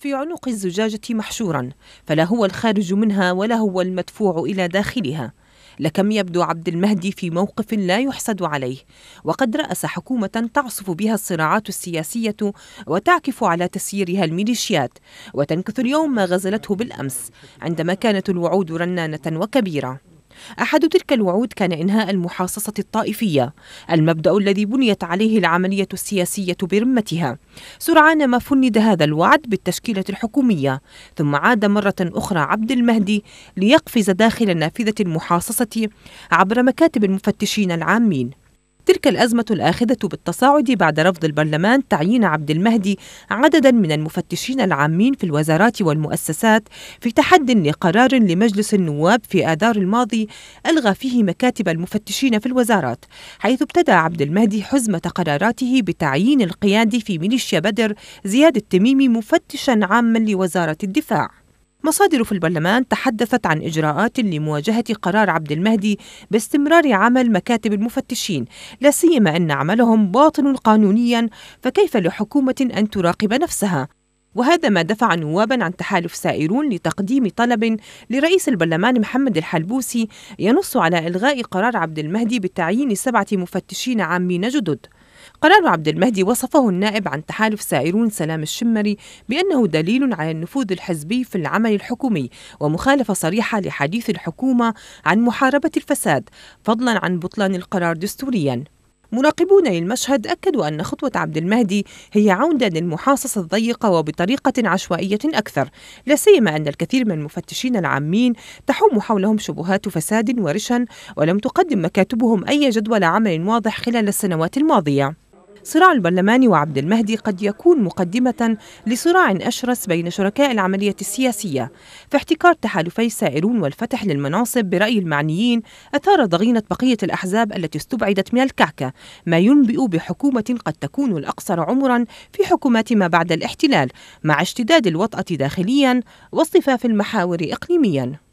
في عنق الزجاجة محشورا فلا هو الخارج منها ولا هو المدفوع إلى داخلها لكم يبدو عبد المهدي في موقف لا يحسد عليه وقد رأس حكومة تعصف بها الصراعات السياسية وتعكف على تسييرها الميليشيات وتنكث اليوم ما غزلته بالأمس عندما كانت الوعود رنانة وكبيرة أحد تلك الوعود كان إنهاء المحاصصة الطائفية المبدأ الذي بنيت عليه العملية السياسية برمتها سرعان ما فند هذا الوعد بالتشكيلة الحكومية ثم عاد مرة أخرى عبد المهدي ليقفز داخل نافذة المحاصصة عبر مكاتب المفتشين العامين تلك الأزمة الآخذة بالتصاعد بعد رفض البرلمان تعيين عبد المهدي عددا من المفتشين العامين في الوزارات والمؤسسات في تحد لقرار لمجلس النواب في آذار الماضي ألغى فيه مكاتب المفتشين في الوزارات حيث ابتدى عبد المهدي حزمة قراراته بتعيين القيادي في ميليشيا بدر زياد التميمي مفتشا عاما لوزارة الدفاع مصادر في البرلمان تحدثت عن إجراءات لمواجهة قرار عبد المهدي باستمرار عمل مكاتب المفتشين لا سيما أن عملهم باطل قانونيا فكيف لحكومة أن تراقب نفسها وهذا ما دفع نوابا عن تحالف سائرون لتقديم طلب لرئيس البرلمان محمد الحلبوسي ينص على إلغاء قرار عبد المهدي بتعيين سبعة مفتشين عامين جدد قرار عبد المهدي وصفه النائب عن تحالف سائرون سلام الشمري بأنه دليل على النفوذ الحزبي في العمل الحكومي ومخالفة صريحة لحديث الحكومة عن محاربة الفساد فضلا عن بطلان القرار دستوريا مراقبون للمشهد أكدوا أن خطوة عبد المهدي هي عودة للمحاصصة الضيقة وبطريقة عشوائية أكثر لا سيما أن الكثير من المفتشين العامين تحوم حولهم شبهات فساد ورشا ولم تقدم مكاتبهم أي جدول عمل واضح خلال السنوات الماضية صراع البرلمان وعبد المهدي قد يكون مقدمة لصراع أشرس بين شركاء العملية السياسية فاحتكار تحالفي السائرون والفتح للمناصب برأي المعنيين أثار ضغينة بقية الأحزاب التي استبعدت من الكعكة ما ينبئ بحكومة قد تكون الأقصر عمرا في حكومات ما بعد الاحتلال مع اشتداد الوطأة داخليا واصطفاف المحاور إقليميا